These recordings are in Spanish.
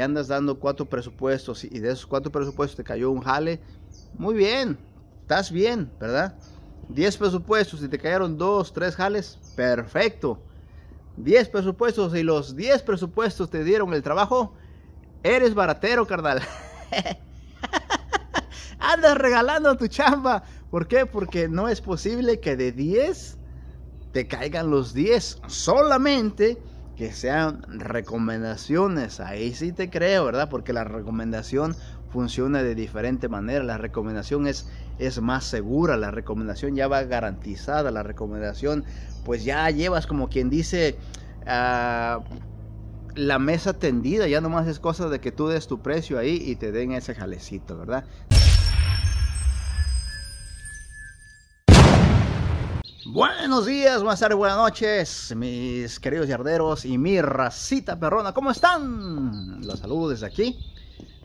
andas dando cuatro presupuestos y de esos cuatro presupuestos te cayó un jale, muy bien, estás bien, ¿verdad? 10 presupuestos y te cayeron dos, tres jales, perfecto. 10 presupuestos y los 10 presupuestos te dieron el trabajo, eres baratero, carnal. Andas regalando tu chamba. ¿Por qué? Porque no es posible que de 10 te caigan los 10. Solamente que sean recomendaciones. Ahí sí te creo, ¿verdad? Porque la recomendación funciona de diferente manera. La recomendación es, es más segura, la recomendación ya va garantizada, la recomendación pues ya llevas como quien dice... Ah, la mesa tendida, ya nomás es cosa de que tú des tu precio ahí y te den ese jalecito, ¿verdad? Buenos días, buenas tardes, buenas noches, mis queridos yarderos y mi racita perrona, ¿cómo están? Los saludo desde aquí,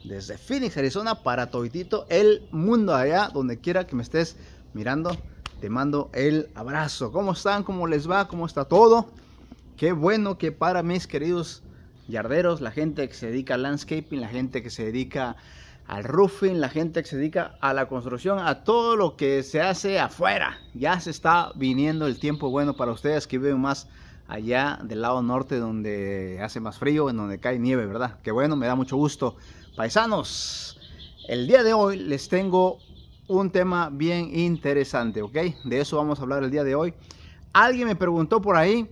desde Phoenix, Arizona, para Toitito, el mundo allá, donde quiera que me estés mirando, te mando el abrazo. ¿Cómo están? ¿Cómo les va? ¿Cómo está todo? Qué bueno que para mis queridos yarderos, la gente que se dedica al landscaping, la gente que se dedica a al roofing, la gente que se dedica a la construcción, a todo lo que se hace afuera. Ya se está viniendo el tiempo bueno para ustedes que viven más allá del lado norte donde hace más frío, en donde cae nieve, ¿verdad? Que bueno, me da mucho gusto. Paisanos, el día de hoy les tengo un tema bien interesante, ¿ok? De eso vamos a hablar el día de hoy. Alguien me preguntó por ahí,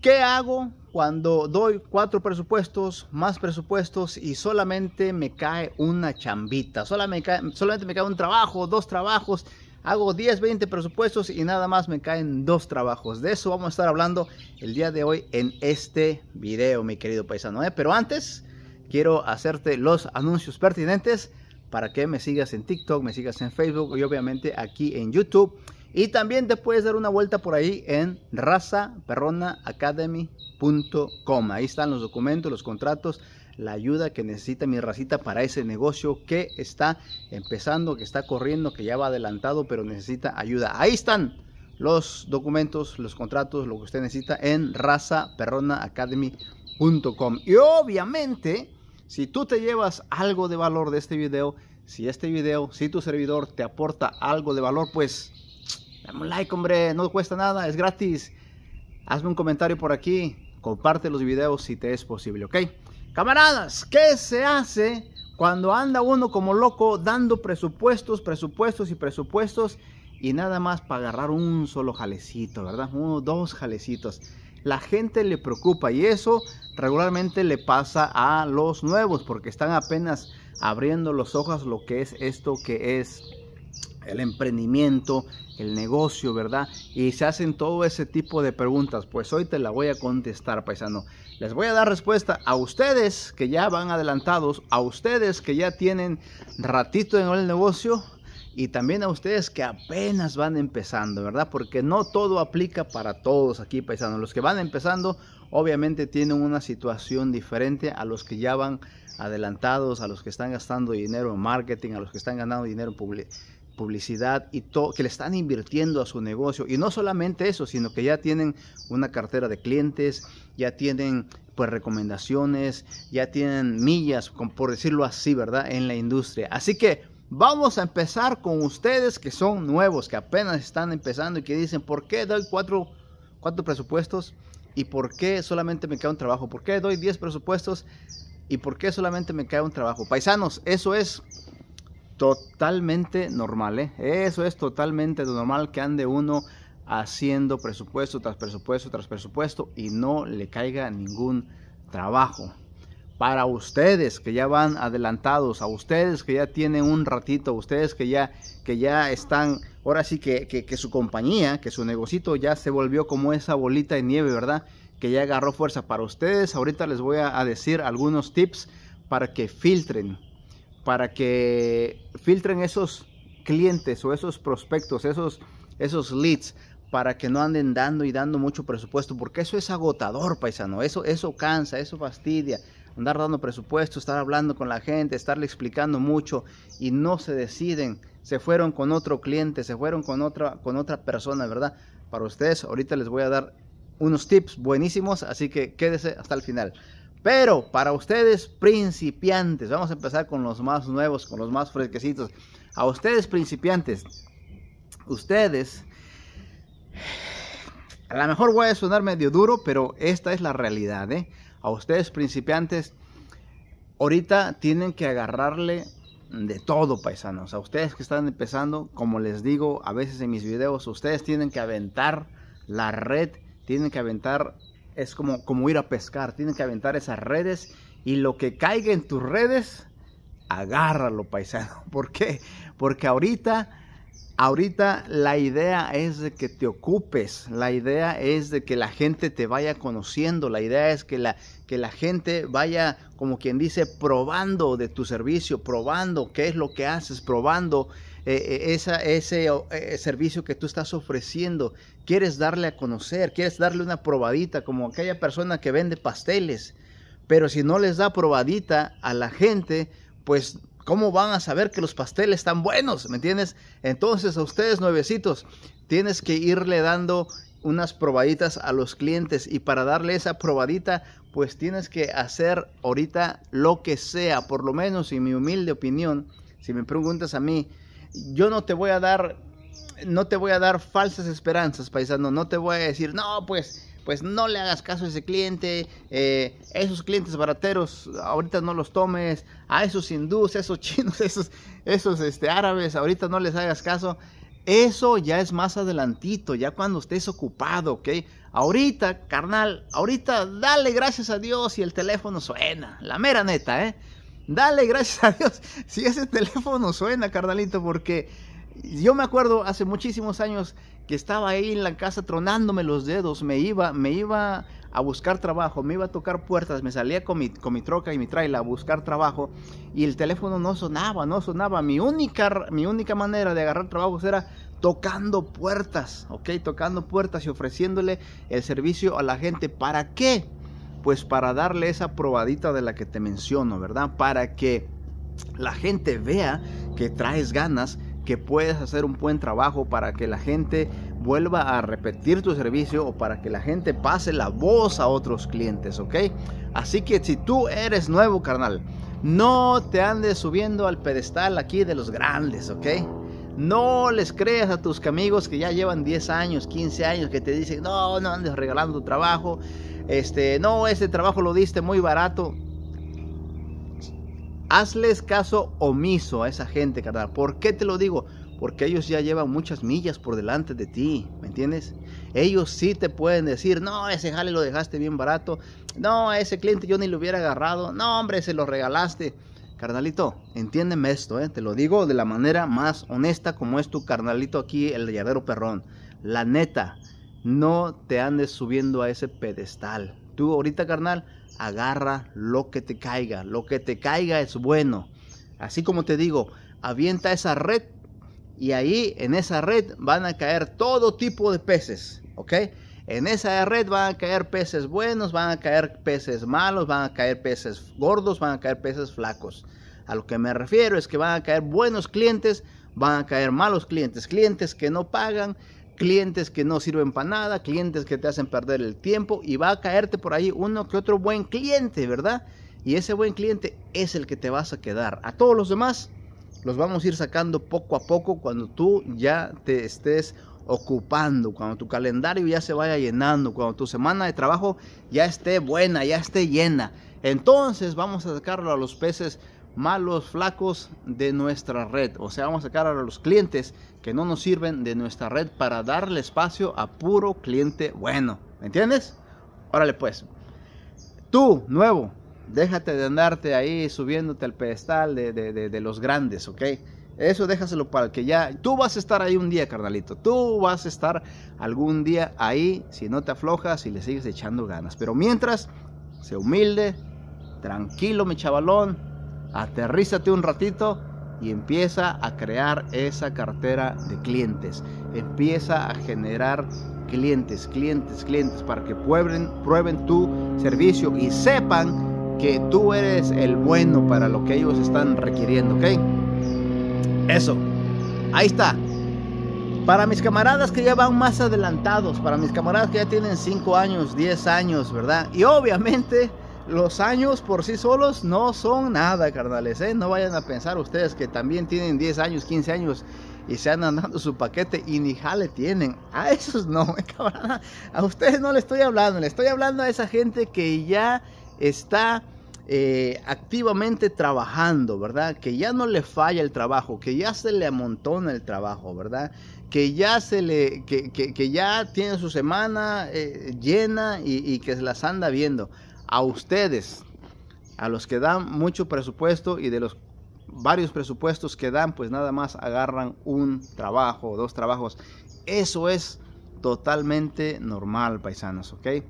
¿qué hago cuando doy cuatro presupuestos, más presupuestos y solamente me cae una chambita, solamente me cae, un trabajo, dos trabajos, hago 10, 20 presupuestos y nada más me caen dos trabajos. De eso vamos a estar hablando el día de hoy en este video, mi querido paisano. ¿eh? Pero antes, quiero hacerte los anuncios pertinentes para que me sigas en TikTok, me sigas en Facebook y obviamente aquí en YouTube. Y también te puedes dar una vuelta por ahí en razaperronaacademy.com. Ahí están los documentos, los contratos, la ayuda que necesita mi racita para ese negocio que está empezando, que está corriendo, que ya va adelantado, pero necesita ayuda. Ahí están los documentos, los contratos, lo que usted necesita en razaperronaacademy.com. Y obviamente, si tú te llevas algo de valor de este video, si este video, si tu servidor te aporta algo de valor, pues Dame un like, hombre, no cuesta nada, es gratis. Hazme un comentario por aquí, comparte los videos si te es posible, ¿ok? Camaradas, ¿qué se hace cuando anda uno como loco dando presupuestos, presupuestos y presupuestos y nada más para agarrar un solo jalecito, ¿verdad? Uno, dos jalecitos. La gente le preocupa y eso regularmente le pasa a los nuevos porque están apenas abriendo los ojos lo que es esto que es el emprendimiento, el negocio, ¿verdad? Y se hacen todo ese tipo de preguntas. Pues hoy te la voy a contestar, paisano. Les voy a dar respuesta a ustedes que ya van adelantados, a ustedes que ya tienen ratito en el negocio, y también a ustedes que apenas van empezando, ¿verdad? Porque no todo aplica para todos aquí, paisano. Los que van empezando obviamente tienen una situación diferente a los que ya van adelantados, a los que están gastando dinero en marketing, a los que están ganando dinero en publicidad publicidad y todo, que le están invirtiendo a su negocio. Y no solamente eso, sino que ya tienen una cartera de clientes, ya tienen pues recomendaciones, ya tienen millas, por decirlo así, ¿verdad? En la industria. Así que vamos a empezar con ustedes que son nuevos, que apenas están empezando y que dicen, ¿por qué doy cuatro, presupuestos? ¿Y por qué solamente me queda un trabajo? ¿Por qué doy 10 presupuestos? ¿Y por qué solamente me cae un trabajo? Paisanos, eso es totalmente normal, ¿eh? Eso es totalmente normal que ande uno haciendo presupuesto tras presupuesto tras presupuesto y no le caiga ningún trabajo. Para ustedes que ya van adelantados, a ustedes que ya tienen un ratito, a ustedes que ya, que ya están, ahora sí que, su compañía, que su negocito ya se volvió como esa bolita de nieve, ¿verdad? Que ya agarró fuerza. Para ustedes ahorita les voy a decir algunos tips para que filtren para que filtren esos clientes o esos prospectos, esos, esos leads, para que no anden dando y dando mucho presupuesto, porque eso es agotador, paisano, eso, eso cansa, eso fastidia, andar dando presupuesto, estar hablando con la gente, estarle explicando mucho y no se deciden, se fueron con otro cliente, se fueron con otra, con otra persona, ¿verdad? Para ustedes, ahorita les voy a dar unos tips buenísimos, así que quédese hasta el final. Pero para ustedes principiantes, vamos a empezar con los más nuevos, con los más fresquecitos. A ustedes principiantes, ustedes, a lo mejor voy a sonar medio duro, pero esta es la realidad. ¿eh? A ustedes principiantes, ahorita tienen que agarrarle de todo, paisanos. A ustedes que están empezando, como les digo a veces en mis videos, ustedes tienen que aventar la red, tienen que aventar es como, como ir a pescar, tienen que aventar esas redes y lo que caiga en tus redes, agárralo, paisano. ¿Por qué? Porque ahorita, ahorita la idea es de que te ocupes, la idea es de que la gente te vaya conociendo, la idea es que la, que la gente vaya, como quien dice, probando de tu servicio, probando qué es lo que haces, probando eh, eh, ese eh, servicio que tú estás ofreciendo, quieres darle a conocer, quieres darle una probadita, como aquella persona que vende pasteles, pero si no les da probadita a la gente, pues ¿cómo van a saber que los pasteles están buenos? ¿Me entiendes? Entonces a ustedes nuevecitos, tienes que irle dando unas probaditas a los clientes y para darle esa probadita pues tienes que hacer ahorita lo que sea, por lo menos en mi humilde opinión, si me preguntas a mí, yo no te voy a dar, no te voy a dar falsas esperanzas, paisano, no te voy a decir, no, pues, pues no le hagas caso a ese cliente, eh, esos clientes barateros ahorita no los tomes, a esos hindús, esos chinos, esos, esos este, árabes, ahorita no les hagas caso. Eso ya es más adelantito, ya cuando estés ocupado, ¿ok? Ahorita, carnal, ahorita dale gracias a Dios y el teléfono suena, la mera neta, ¿eh? Dale, gracias a Dios. Si ese teléfono suena, carnalito, porque yo me acuerdo hace muchísimos años que estaba ahí en la casa tronándome los dedos, me iba, me iba a buscar trabajo, me iba a tocar puertas, me salía con mi, con mi troca y mi trailer a buscar trabajo y el teléfono no sonaba, no sonaba. Mi única, mi única manera de agarrar trabajos era tocando puertas, ¿ok? Tocando puertas y ofreciéndole el servicio a la gente. ¿Para qué? pues para darle esa probadita de la que te menciono, ¿verdad? Para que la gente vea que traes ganas, que puedes hacer un buen trabajo para que la gente vuelva a repetir tu servicio o para que la gente pase la voz a otros clientes, ¿ok? Así que si tú eres nuevo, carnal, no te andes subiendo al pedestal aquí de los grandes, ¿ok? No les creas a tus amigos que ya llevan 10 años, 15 años, que te dicen, no, no andes regalando tu trabajo. Este, no, ese trabajo lo diste muy barato. Hazles caso omiso a esa gente, carnal. ¿Por qué te lo digo? Porque ellos ya llevan muchas millas por delante de ti, ¿me entiendes? Ellos sí te pueden decir, no, ese jale lo dejaste bien barato. No, a ese cliente yo ni lo hubiera agarrado. No, hombre, se lo regalaste. Carnalito, entiéndeme esto, ¿eh? te lo digo de la manera más honesta como es tu carnalito aquí, el llavero perrón. La neta, no te andes subiendo a ese pedestal. Tú ahorita, carnal, agarra lo que te caiga. Lo que te caiga es bueno. Así como te digo, avienta esa red y ahí en esa red van a caer todo tipo de peces, ¿ok? En esa red van a caer peces buenos, van a caer peces malos, van a caer peces gordos, van a caer peces flacos. A lo que me refiero es que van a caer buenos clientes, van a caer malos clientes, clientes que no pagan, clientes que no sirven para nada, clientes que te hacen perder el tiempo y va a caerte por ahí uno que otro buen cliente, ¿verdad? Y ese buen cliente es el que te vas a quedar. A todos los demás los vamos a ir sacando poco a poco cuando tú ya te estés ocupando, cuando tu calendario ya se vaya llenando, cuando tu semana de trabajo ya esté buena, ya esté llena. Entonces vamos a sacarlo a los peces malos, flacos de nuestra red. O sea, vamos a sacar a los clientes que no nos sirven de nuestra red para darle espacio a puro cliente bueno. ¿Me entiendes? Órale pues. Tú, nuevo, déjate de andarte ahí subiéndote al pedestal de, los grandes, ¿ok? Eso déjaselo para que ya... Tú vas a estar ahí un día, carnalito. Tú vas a estar algún día ahí si no te aflojas y le sigues echando ganas. Pero mientras, sé humilde, tranquilo mi chavalón, aterrízate un ratito y empieza a crear esa cartera de clientes. Empieza a generar clientes, clientes, clientes para que prueben, prueben tu servicio y sepan que tú eres el bueno para lo que ellos están requiriendo, ¿ok? Eso, ahí está. Para mis camaradas que ya van más adelantados, para mis camaradas que ya tienen 5 años, 10 años, ¿verdad? Y obviamente los años por sí solos no son nada, carnales. ¿eh? No vayan a pensar ustedes que también tienen 10 años, 15 años y se andan dando su paquete y ni jale tienen. A esos no, cabrón. A ustedes no les estoy hablando, le estoy hablando a esa gente que ya está eh, activamente trabajando, ¿verdad? Que ya no le falla el trabajo, que ya se le amontona el trabajo, ¿verdad? Que ya se le, que, ya tiene su semana eh, llena y, y que se las anda viendo a ustedes, a los que dan mucho presupuesto y de los varios presupuestos que dan, pues nada más agarran un trabajo o dos trabajos. Eso es totalmente normal, paisanos, ¿ok?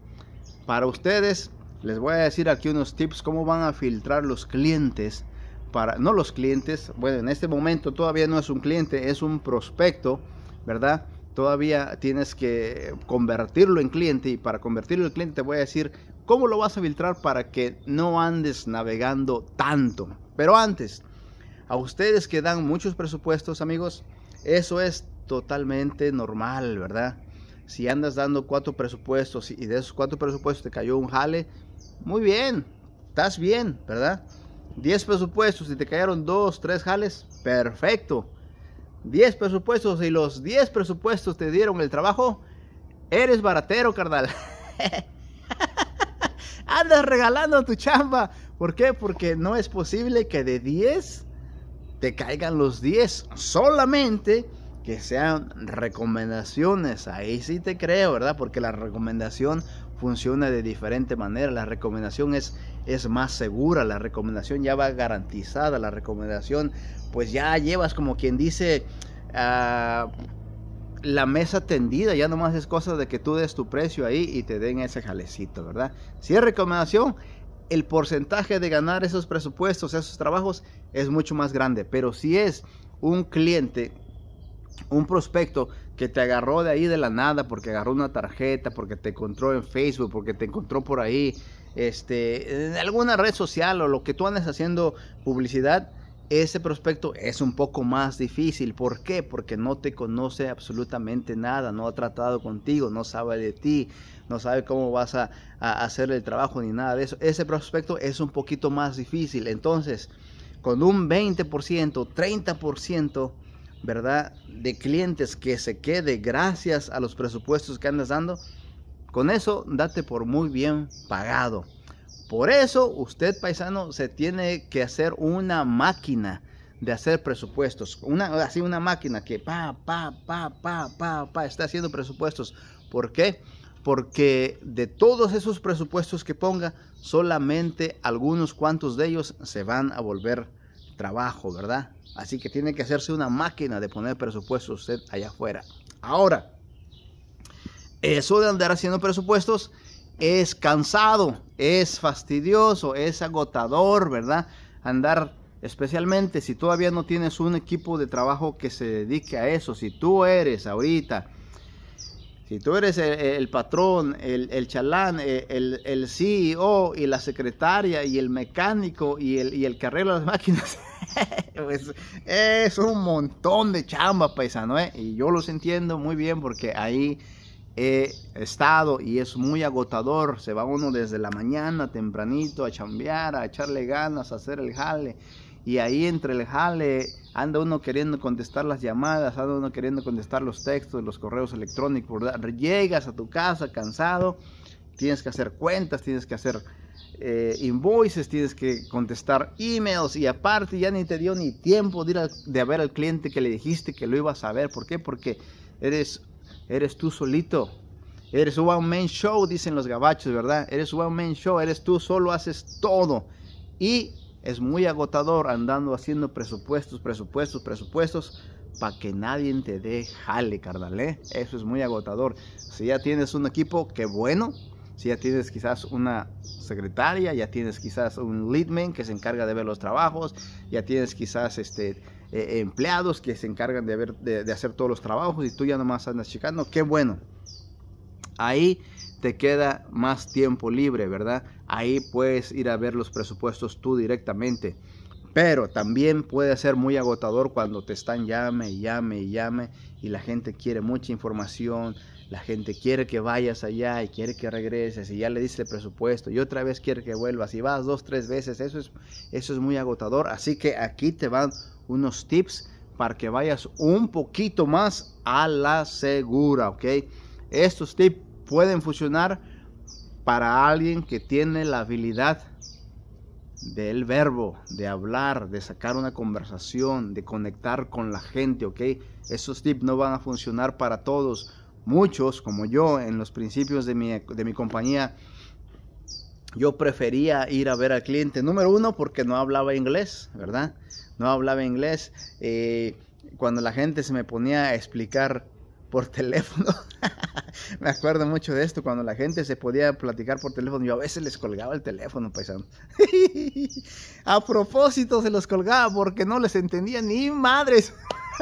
Para ustedes, les voy a decir aquí unos tips cómo van a filtrar los clientes para no los clientes, bueno, en este momento todavía no es un cliente, es un prospecto, ¿verdad? Todavía tienes que convertirlo en cliente y para convertirlo en cliente te voy a decir ¿Cómo lo vas a filtrar para que no andes navegando tanto? Pero antes, a ustedes que dan muchos presupuestos, amigos, eso es totalmente normal, ¿verdad? Si andas dando cuatro presupuestos y de esos cuatro presupuestos te cayó un jale, muy bien, estás bien, ¿verdad? 10 presupuestos y te cayeron dos, tres jales, perfecto. 10 presupuestos y los 10 presupuestos te dieron el trabajo, eres baratero, carnal. andas regalando tu chamba. ¿Por qué? Porque no es posible que de 10 te caigan los 10. Solamente que sean recomendaciones. Ahí sí te creo, ¿verdad? Porque la recomendación funciona de diferente manera. La recomendación es, es más segura, la recomendación ya va garantizada, la recomendación pues ya llevas como quien dice... Ah, la mesa tendida, ya nomás es cosa de que tú des tu precio ahí y te den ese jalecito, ¿verdad? Si es recomendación, el porcentaje de ganar esos presupuestos, esos trabajos, es mucho más grande. Pero si es un cliente, un prospecto que te agarró de ahí de la nada, porque agarró una tarjeta, porque te encontró en Facebook, porque te encontró por ahí, este, en alguna red social o lo que tú andes haciendo publicidad, ese prospecto es un poco más difícil. ¿Por qué? Porque no te conoce absolutamente nada, no ha tratado contigo, no sabe de ti, no sabe cómo vas a, hacer el trabajo ni nada de eso. Ese prospecto es un poquito más difícil. Entonces, con un 20%, 30%, ¿verdad? De clientes que se quede gracias a los presupuestos que andas dando, con eso date por muy bien pagado. Por eso usted, paisano, se tiene que hacer una máquina de hacer presupuestos. Una, así una máquina que pa, pa, pa, pa, pa, pa, está haciendo presupuestos. ¿Por qué? Porque de todos esos presupuestos que ponga, solamente algunos cuantos de ellos se van a volver trabajo, ¿verdad? Así que tiene que hacerse una máquina de poner presupuestos usted allá afuera. Ahora, eso de andar haciendo presupuestos es cansado, es fastidioso, es agotador, ¿verdad? Andar especialmente si todavía no tienes un equipo de trabajo que se dedique a eso, si tú eres ahorita, si tú eres el, patrón, el, chalán, eh, el, CEO y la secretaria y el mecánico y el, y el que arregla las máquinas, pues es un montón de chamba, paisano, ¿eh? Y yo los entiendo muy bien porque ahí he estado y es muy agotador. Se va uno desde la mañana tempranito a chambear, a echarle ganas, a hacer el jale. Y ahí entre el jale anda uno queriendo contestar las llamadas, anda uno queriendo contestar los textos, los correos electrónicos. Llegas a tu casa cansado, tienes que hacer cuentas, tienes que hacer eh, invoices, tienes que contestar emails y aparte ya ni te dio ni tiempo de ir de ver al cliente que le dijiste que lo ibas a ver. ¿Por qué? Porque eres Eres tú solito. Eres one man show, dicen los gabachos, ¿verdad? Eres one man show, eres tú, solo haces todo. Y es muy agotador andando haciendo presupuestos, presupuestos, presupuestos, para que nadie te dé jale, carnal, ¿eh? Eso es muy agotador. Si ya tienes un equipo, qué bueno. Si ya tienes quizás una secretaria, ya tienes quizás un leadman que se encarga de ver los trabajos, ya tienes quizás este eh, empleados que se encargan de, de, hacer todos los trabajos y tú ya nomás andas checando. Qué bueno. Ahí te queda más tiempo libre, ¿verdad? Ahí puedes ir a ver los presupuestos tú directamente. Pero también puede ser muy agotador cuando te están llame, llame, llame y la gente quiere mucha información, la gente quiere que vayas allá y quiere que regreses y ya le dice el presupuesto y otra vez quiere que vuelvas y vas dos, tres veces. Eso es, eso es muy agotador. Así que aquí te van unos tips para que vayas un poquito más a la segura, ¿ok? Estos tips pueden funcionar para alguien que tiene la habilidad del verbo, de hablar, de sacar una conversación, de conectar con la gente, ¿ok? Esos tips no van a funcionar para todos Muchos, como yo, en los principios de mi, compañía, yo prefería ir a ver al cliente. Número uno, porque no hablaba inglés, ¿verdad? No hablaba inglés. Eh, cuando la gente se me ponía a explicar por teléfono, me acuerdo mucho de esto, cuando la gente se podía platicar por teléfono, yo a veces les colgaba el teléfono, paisano. a propósito, se los colgaba porque no les entendía ni madres.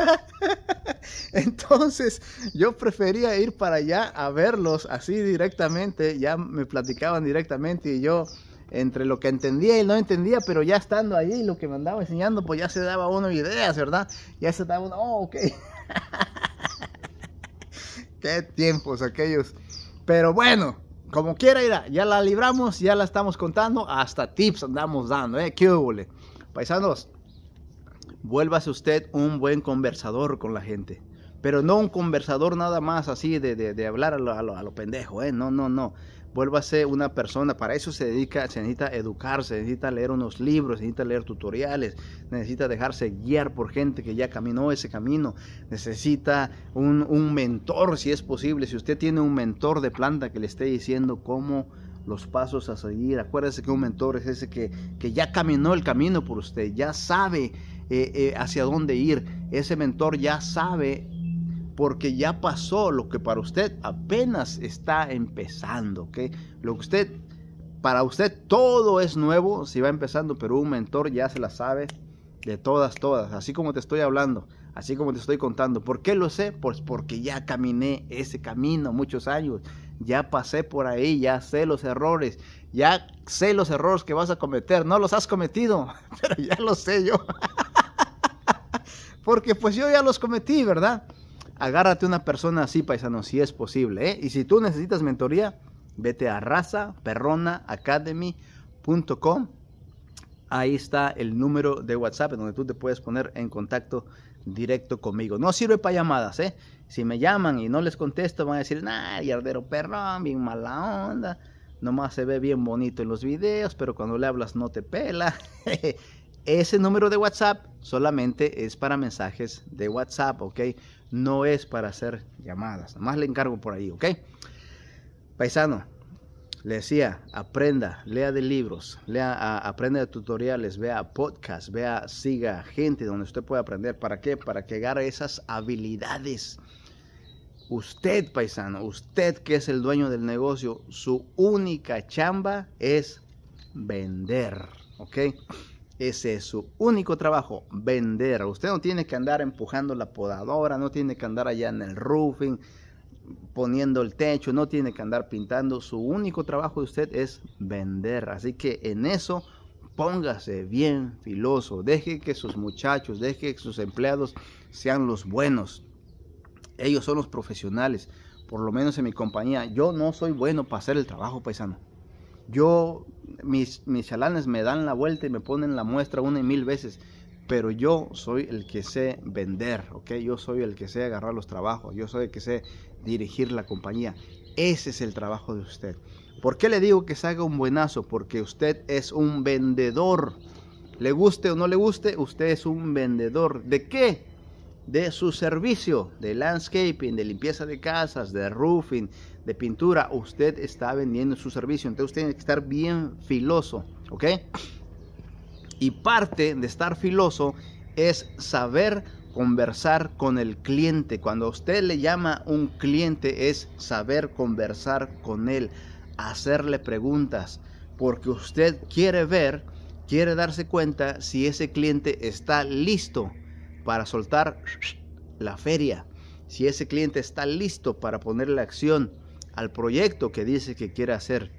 Entonces yo prefería ir para allá a verlos así directamente, ya me platicaban directamente y yo entre lo que entendía y no entendía, pero ya estando ahí, lo que me andaba enseñando, pues ya se daba una idea ¿verdad? Ya se daba uno, oh, ok. Qué tiempos aquellos. Pero bueno, como quiera, irá, ya la libramos, ya la estamos contando, hasta tips andamos dando, ¿eh? ¿Qué hubo, paisanos? Vuélvase usted un buen conversador con la gente. Pero no un conversador nada más así de, hablar a lo, a, pendejo, ¿eh? No, no, no. Vuélvase una persona. Para eso se dedica, se necesita educarse, necesita leer unos libros, necesita leer tutoriales, necesita dejarse guiar por gente que ya caminó ese camino. Necesita un, mentor, si es posible. Si usted tiene un mentor de planta que le esté diciendo cómo los pasos a seguir. Acuérdese que un mentor es ese que, que ya caminó el camino por usted, ya sabe eh, eh, hacia dónde ir. Ese mentor ya sabe porque ya pasó lo que para usted apenas está empezando, Lo que usted, para usted todo es nuevo si va empezando, pero un mentor ya se la sabe de todas, todas, así como te estoy hablando, así como te estoy contando. ¿Por qué lo sé? Pues porque ya caminé ese camino muchos años, ya pasé por ahí, ya sé los errores, ya sé los errores que vas a cometer, no los has cometido, pero ya lo sé yo. Porque pues yo ya los cometí, ¿verdad? Agárrate una persona así, paisano, si es posible. ¿eh? Y si tú necesitas mentoría, vete a razaperronaacademy.com. Ahí está el número de WhatsApp en donde tú te puedes poner en contacto directo conmigo. No sirve para llamadas, ¿eh? Si me llaman y no les contesto, van a decir, nah, yardero perrón, bien mala onda. Nomás se ve bien bonito en los videos, pero cuando le hablas no te pela. Ese número de WhatsApp solamente es para mensajes de WhatsApp, ¿ok? No es para hacer llamadas. Más le encargo por ahí, ¿ok? Paisano, le decía, aprenda, lea de libros, lea, de tutoriales, vea podcasts, vea, siga gente donde usted puede aprender. ¿Para qué? Para que agarre esas habilidades. Usted, paisano, usted que es el dueño del negocio, su única chamba es vender, ¿ok? Ese es su único trabajo, vender. Usted no tiene que andar empujando la podadora, no tiene que andar allá en el roofing, poniendo el techo, no tiene que andar pintando. Su único trabajo de usted es vender. Así que en eso póngase bien filoso. Deje que sus muchachos, deje que sus empleados sean los buenos. Ellos son los profesionales. Por lo menos en mi compañía, yo no soy bueno para hacer el trabajo paisano. Yo, mis, mis chalanes me dan la vuelta y me ponen la muestra una y mil veces, pero yo soy el que sé vender, ¿ok? Yo soy el que sé agarrar los trabajos, yo soy el que sé dirigir la compañía. Ese es el trabajo de usted. ¿Por qué le digo que se haga un buenazo? Porque usted es un vendedor. Le guste o no le guste, usted es un vendedor. ¿De qué? De su servicio, de landscaping, de limpieza de casas, de roofing, de pintura, usted está vendiendo su servicio. Entonces usted tiene que estar bien filoso, ¿ok? Y parte de estar filoso es saber conversar con el cliente. Cuando usted le llama un cliente es saber conversar con él, hacerle preguntas, porque usted quiere ver, quiere darse cuenta si ese cliente está listo para soltar la feria, si ese cliente está listo para poner la acción al proyecto que dice que quiere hacer.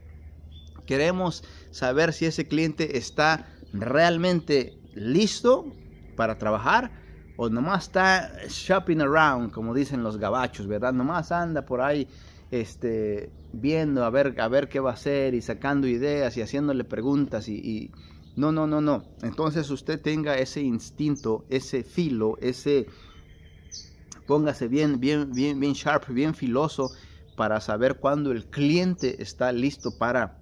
Queremos saber si ese cliente está realmente listo para trabajar o nomás está shopping around, como dicen los gabachos, ¿verdad? Nomás anda por ahí este, viendo a ver, a ver qué va a hacer y sacando ideas y haciéndole preguntas y, y... No, no, no, no. Entonces usted tenga ese instinto, ese filo, ese... Póngase bien, bien, bien, bien sharp, bien filoso para saber cuándo el cliente está listo para,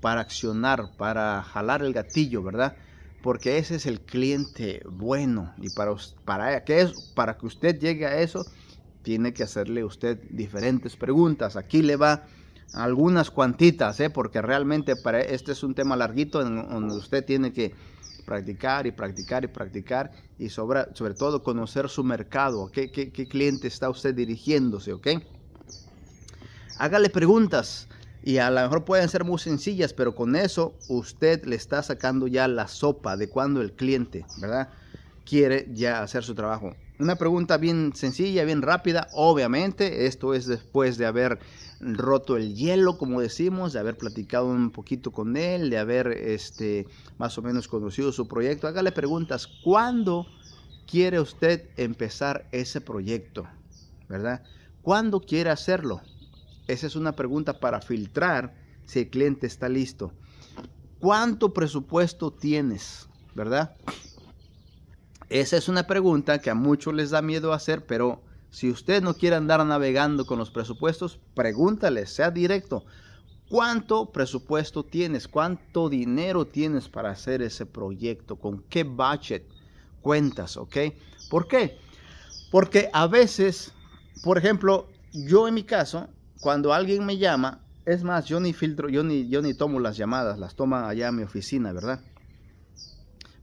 para accionar, para jalar el gatillo, ¿verdad? Porque ese es el cliente bueno y para, para, que, es, para que usted llegue a eso, tiene que hacerle usted diferentes preguntas. Aquí le va algunas cuantitas, ¿eh? porque realmente para este es un tema larguito en donde usted tiene que practicar y practicar y practicar y sobre, todo conocer su mercado, a ¿Qué, ¿Qué, cliente está usted dirigiéndose, ¿ok? Hágale preguntas y a lo mejor pueden ser muy sencillas, pero con eso usted le está sacando ya la sopa de cuando el cliente, ¿verdad? Quiere ya hacer su trabajo. Una pregunta bien sencilla, bien rápida, obviamente, esto es después de haber roto el hielo, como decimos, de haber platicado un poquito con él, de haber este, más o menos conocido su proyecto. Hágale preguntas, ¿cuándo quiere usted empezar ese proyecto? ¿Verdad? ¿Cuándo quiere hacerlo? Esa es una pregunta para filtrar si el cliente está listo. ¿Cuánto presupuesto tienes? ¿Verdad? Esa es una pregunta que a muchos les da miedo hacer, pero si usted no quiere andar navegando con los presupuestos, pregúntale, sea directo. ¿Cuánto presupuesto tienes? ¿Cuánto dinero tienes para hacer ese proyecto? ¿Con qué budget cuentas? ¿Ok? ¿Por qué? Porque a veces, por ejemplo, yo en mi caso, cuando alguien me llama, es más, yo ni filtro, yo ni, yo ni tomo las llamadas, las toma allá a mi oficina, ¿verdad?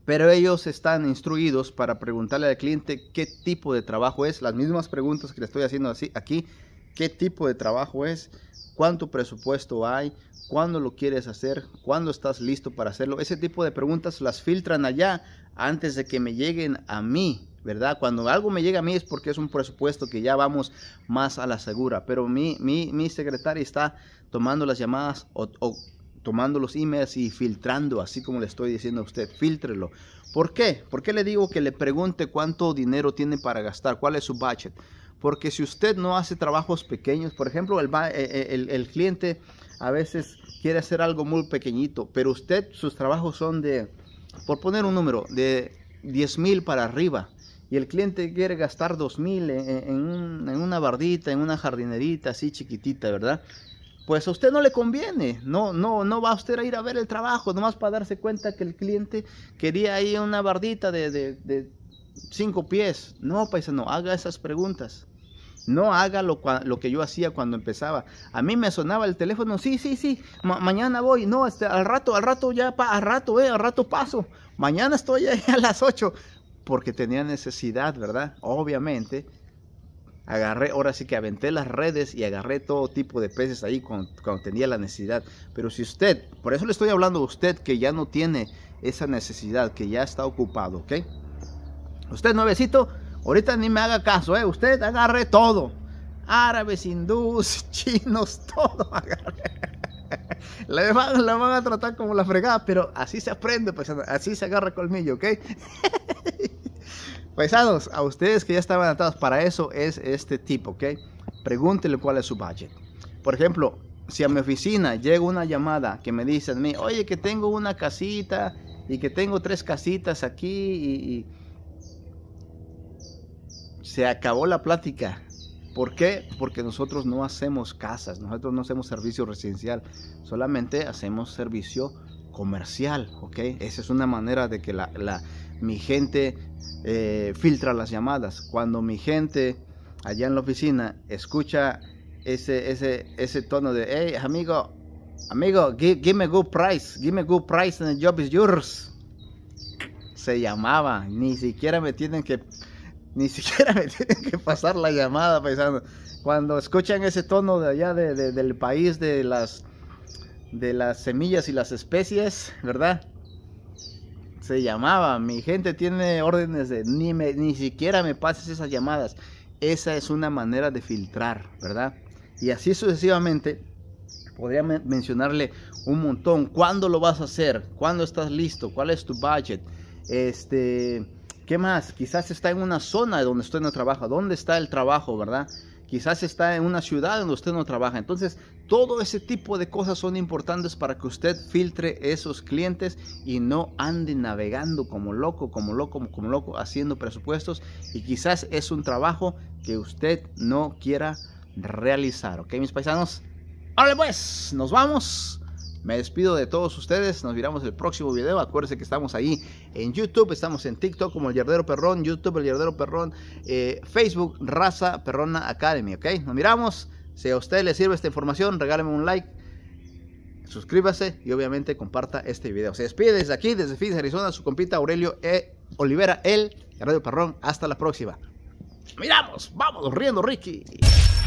Pero ellos están instruidos para preguntarle al cliente qué tipo de trabajo es, las mismas preguntas que le estoy haciendo así aquí, qué tipo de trabajo es, cuánto presupuesto hay, cuándo lo quieres hacer, cuándo estás listo para hacerlo. Ese tipo de preguntas las filtran allá antes de que me lleguen a mí. ¿verdad? Cuando algo me llega a mí es porque es un presupuesto que ya vamos más a la segura, pero mi, mi, mi secretaria está tomando las llamadas o, tomando los emails y filtrando, así como le estoy diciendo a usted, filtrelo. ¿Por qué? ¿Por qué le digo que le pregunte cuánto dinero tiene para gastar? ¿Cuál es su budget? Porque si usted no hace trabajos pequeños, por ejemplo, el, eh, eh, el, el cliente a veces quiere hacer algo muy pequeñito, pero usted, sus trabajos son de, por poner un número, de 10 mil para arriba y el cliente quiere gastar 2000 mil en, una bardita, en una jardinerita así chiquitita, ¿verdad? Pues a usted no le conviene, no, no, no va usted a ir a ver el trabajo, nomás para darse cuenta que el cliente quería ahí una bardita de, cinco pies. No, no haga esas preguntas. No haga lo, que yo hacía cuando empezaba. A mí me sonaba el teléfono, sí, sí, sí, mañana voy. No, este, al rato, al rato ya, al rato, eh, al rato paso. Mañana estoy a las ocho porque tenía necesidad, ¿verdad? Obviamente, agarré, ahora sí que aventé las redes y agarré todo tipo de peces ahí cuando, tenía la necesidad. Pero si usted, por eso le estoy hablando a usted que ya no tiene esa necesidad, que ya está ocupado, ¿ok? Usted nuevecito, ahorita ni me haga caso, ¿eh? Usted agarre todo. Árabes, hindús, chinos, todo agarré. la, van, van a tratar como la fregada, pero así se aprende, pues Así se agarra colmillo, ¿ok? Paisanos, a ustedes que ya estaban atados para eso es este tipo, ¿ok? Pregúntele cuál es su budget. Por ejemplo, si a mi oficina llega una llamada que me dice a mí, oye, que tengo una casita y que tengo tres casitas aquí y... se acabó la plática. ¿Por qué? Porque nosotros no hacemos casas, nosotros no hacemos servicio residencial, solamente hacemos servicio comercial, ¿ok? Esa es una manera de que la, mi gente eh, filtra las llamadas. Cuando mi gente allá en la oficina escucha ese, ese, ese tono de, hey, amigo, amigo, give, give, me good price, give me good price and the job is yours. Se llamaba, ni siquiera me tienen que ni siquiera me tienen que pasar la llamada, pensando Cuando escuchan ese tono de allá del país de las, de las semillas y las especies, ¿verdad? Se llamaba, mi gente tiene órdenes de ni, ni siquiera me pases esas llamadas. Esa es una manera de filtrar, ¿verdad? Y así sucesivamente, podría mencionarle un montón. ¿Cuándo lo vas a hacer? ¿Cuándo estás listo? ¿Cuál es tu budget? Este ¿Qué más? Quizás está en una zona donde usted no trabaja. ¿Dónde está el trabajo, verdad? Quizás está en una ciudad donde usted no trabaja. Entonces, todo ese tipo de cosas son importantes para que usted filtre esos clientes y no ande navegando como loco, como loco, como loco, haciendo presupuestos. Y quizás es un trabajo que usted no quiera realizar. ¿Ok, mis paisanos? Ahora pues, nos vamos. Me despido de todos ustedes. Nos miramos el próximo video. Acuérdense que estamos ahí en YouTube, estamos en TikTok como El Yardero Perrón, YouTube El Yardero Perrón, eh, Facebook Raza Perrona Academy. ¿Ok? Nos miramos. Si a usted le sirve esta información, regáleme un like, suscríbase y obviamente comparta este video. Se despide desde aquí, desde Phoenix, Arizona, su compita Aurelio E. Olivera, el Radio Perrón. Hasta la próxima. Miramos, vamos, riendo Ricky.